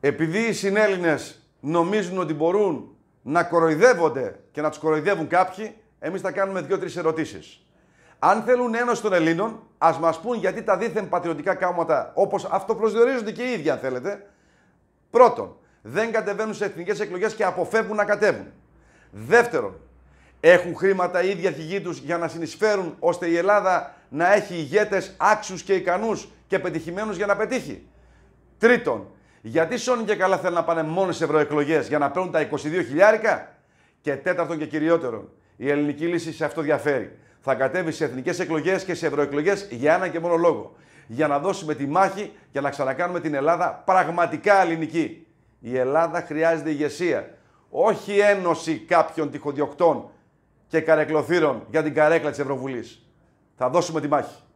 επειδή οι συνέλληνες νομίζουν ότι μπορούν να κοροϊδεύονται και να τους κοροϊδεύουν κάποιοι, εμείς θα κάνουμε δύο-τρεις ερωτήσεις. Αν θέλουν ένωση των Ελλήνων, ας μας πούν γιατί τα δίθεν πατριωτικά κάμματα, όπως αυτοπροσδιορίζονται και οι ίδιοι αν θέλετε, πρώτον, δεν κατεβαίνουν σε εθνικές εκλογές και αποφεύγουν να κατέβουν. Δεύτερον, έχουν χρήματα οι ίδιοι αρχηγοί τους για να συνεισφέρουν ώστε η Ελλάδα να έχει ηγέτες άξιους και ικανούς και πετυχημένους για να πετύχει. Τρίτον, γιατί σώνει και καλά θέλουν να πάνε μόνο σε ευρωεκλογές για να παίρνουν τα 22 χιλιάρικα. Και τέταρτον και κυριότερον, η ελληνική λύση σε αυτό διαφέρει. Θα κατέβει σε εθνικές εκλογές και σε ευρωεκλογές για ένα και μόνο λόγο. Για να δώσουμε τη μάχη και να ξανακάνουμε την Ελλάδα πραγματικά ελληνική. Η Ελλάδα χρειάζεται ηγεσία. Όχι ένωση κάποιων τυχοδιοκτών και καρεκλοθύρων για την καρέκλα της Ευρωβουλής. Θα δώσουμε τη μάχη.